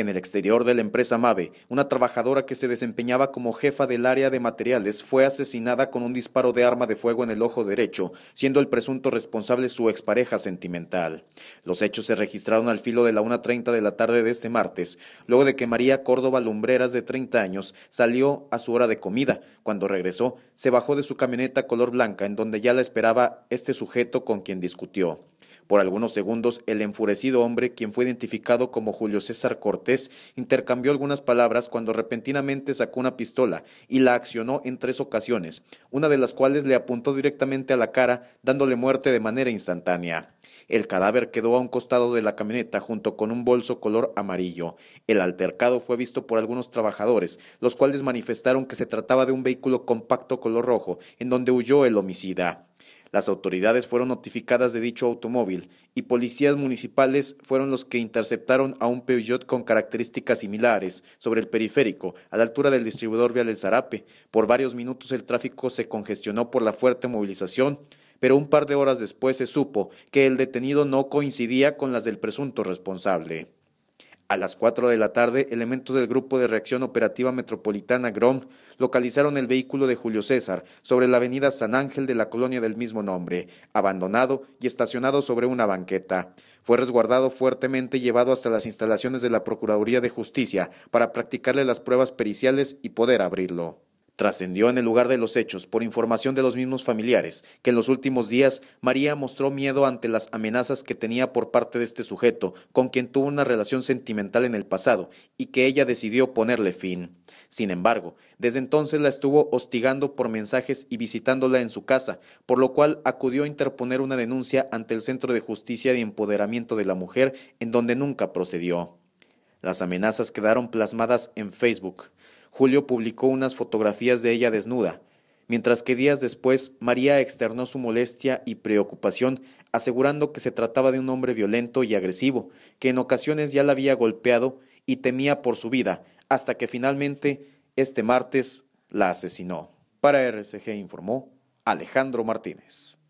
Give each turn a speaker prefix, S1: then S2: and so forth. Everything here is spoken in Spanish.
S1: En el exterior de la empresa Mave, una trabajadora que se desempeñaba como jefa del área de materiales fue asesinada con un disparo de arma de fuego en el ojo derecho, siendo el presunto responsable su expareja sentimental. Los hechos se registraron al filo de la 1.30 de la tarde de este martes, luego de que María Córdoba Lumbreras, de 30 años, salió a su hora de comida. Cuando regresó, se bajó de su camioneta color blanca, en donde ya la esperaba este sujeto con quien discutió. Por algunos segundos, el enfurecido hombre, quien fue identificado como Julio César Cortés, intercambió algunas palabras cuando repentinamente sacó una pistola y la accionó en tres ocasiones, una de las cuales le apuntó directamente a la cara, dándole muerte de manera instantánea. El cadáver quedó a un costado de la camioneta junto con un bolso color amarillo. El altercado fue visto por algunos trabajadores, los cuales manifestaron que se trataba de un vehículo compacto color rojo, en donde huyó el homicida. Las autoridades fueron notificadas de dicho automóvil y policías municipales fueron los que interceptaron a un Peugeot con características similares sobre el periférico, a la altura del distribuidor vial El Zarape. Por varios minutos el tráfico se congestionó por la fuerte movilización, pero un par de horas después se supo que el detenido no coincidía con las del presunto responsable. A las 4 de la tarde, elementos del Grupo de Reacción Operativa Metropolitana GROM localizaron el vehículo de Julio César sobre la avenida San Ángel de la colonia del mismo nombre, abandonado y estacionado sobre una banqueta. Fue resguardado fuertemente y llevado hasta las instalaciones de la Procuraduría de Justicia para practicarle las pruebas periciales y poder abrirlo. Trascendió en el lugar de los hechos, por información de los mismos familiares, que en los últimos días María mostró miedo ante las amenazas que tenía por parte de este sujeto, con quien tuvo una relación sentimental en el pasado, y que ella decidió ponerle fin. Sin embargo, desde entonces la estuvo hostigando por mensajes y visitándola en su casa, por lo cual acudió a interponer una denuncia ante el Centro de Justicia y Empoderamiento de la Mujer, en donde nunca procedió. Las amenazas quedaron plasmadas en Facebook. Julio publicó unas fotografías de ella desnuda, mientras que días después María externó su molestia y preocupación, asegurando que se trataba de un hombre violento y agresivo, que en ocasiones ya la había golpeado y temía por su vida, hasta que finalmente, este martes, la asesinó. Para RCG informó Alejandro Martínez.